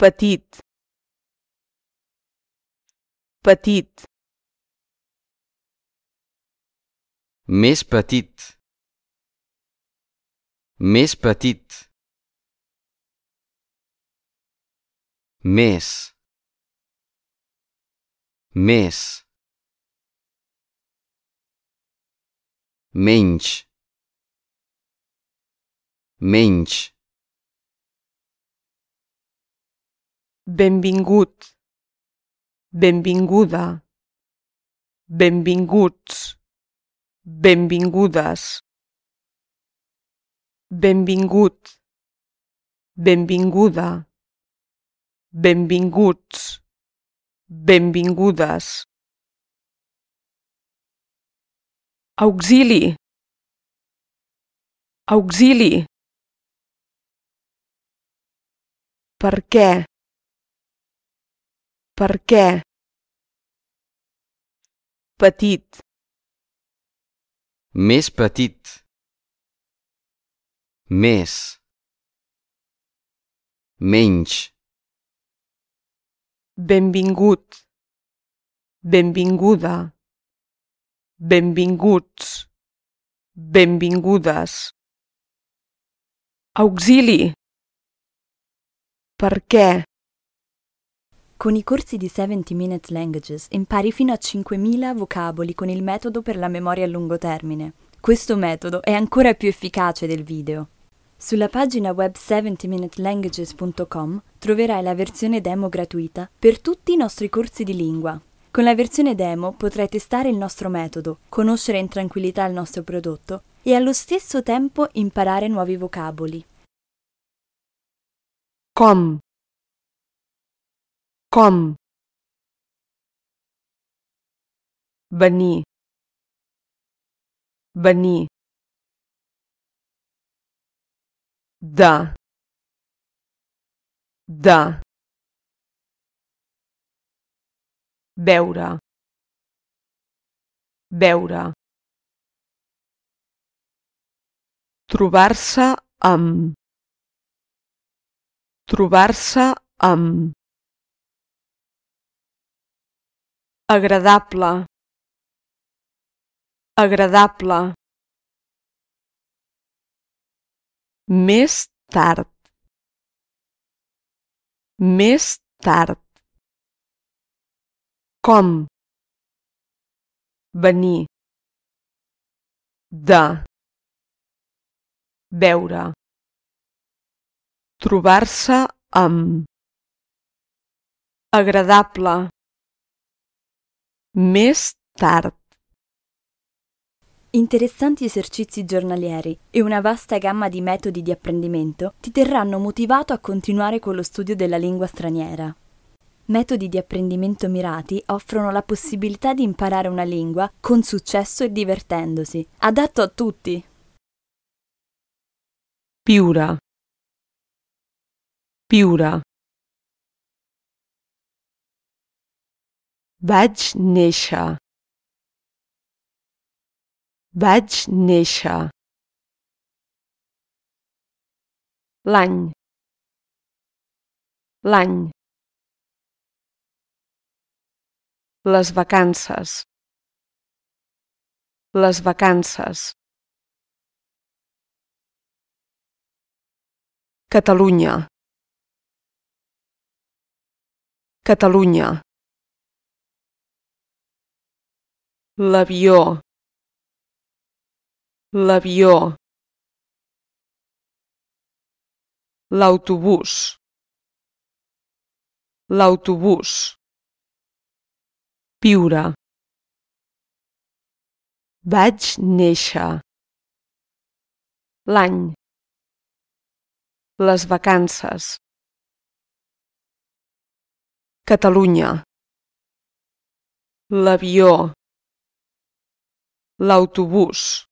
petit petit més petit més petit més més menys menys Benvingut, benvinguda, benvinguts, benvingudes. Benvingut, benvinguda, benvinguts, benvingudes. Auxili, auxili. Per què? Per què? Petit. Més petit. Més. Menys. Benvingut. Benvinguda. Benvinguts. Benvingudes. Auxili. Per què? Con i corsi di 70 Minute Languages impari fino a 5.000 vocaboli con il metodo per la memoria a lungo termine. Questo metodo è ancora più efficace del video. Sulla pagina web 70minutelanguages.com troverai la versione demo gratuita per tutti i nostri corsi di lingua. Con la versione demo potrai testare il nostro metodo, conoscere in tranquillità il nostro prodotto e allo stesso tempo imparare nuovi vocaboli. Com. Com? Venir. Venir. da da Veure. Veure. Trobar-se amb. Trobar-se amb. agradable agradable més tard més tard com venir de veure trobar-se amb agradable Més tard. Interessanti esercizi giornalieri e una vasta gamma di metodi di apprendimento ti terranno motivato a continuare con lo studio della lingua straniera. Metodi di apprendimento mirati offrono la possibilità di imparare una lingua con successo e divertendosi, adatto a tutti. Piura. Piura. Vaig néixer. Vaig néixer. L'any. L'any. Les vacances. Les vacances. Catalunya. Catalunya. L'avió. L'avió. L'autobús. L'autobús. Viure. Vaig néixer. L'any. Les vacances. Catalunya. L'avió. L'autobus.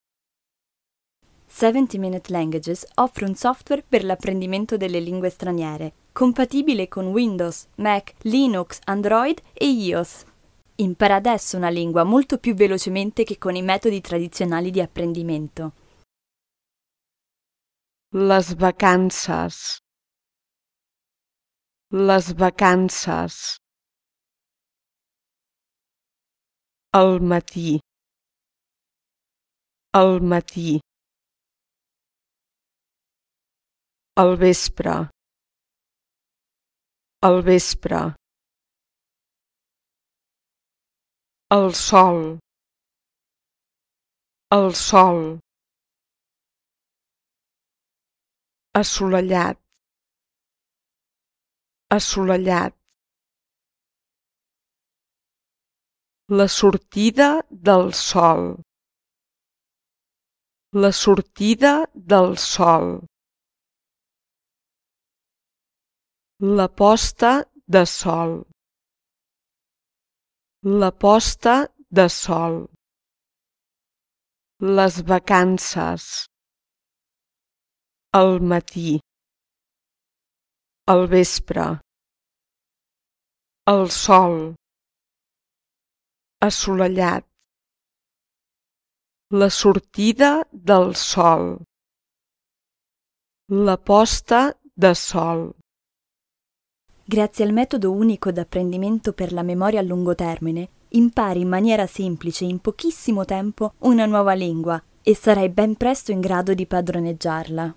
70 Minute Languages offre un software per l'apprendimento delle lingue straniere, compatibile con Windows, Mac, Linux, Android e iOS. Impara adesso una lingua molto più velocemente che con i metodi tradizionali di apprendimento. Las vacanzas. Las vacanzas. Al matí. Al matí. Al vespre. Al vespre. El sol. El sol. Assolellat. Assolellat. La sortida del sol. La sortida del sol. La posta de sol. La posta de sol. Les vacances. El matí. El vespre. El sol assolellat La sortida del sol. La posta de sol. Grazie al metodo unico d'apprendimento per la memoria a lungo termine, impari in maniera semplice in pochissimo tempo una nuova lingua e sarai ben presto in grado di padroneggiarla.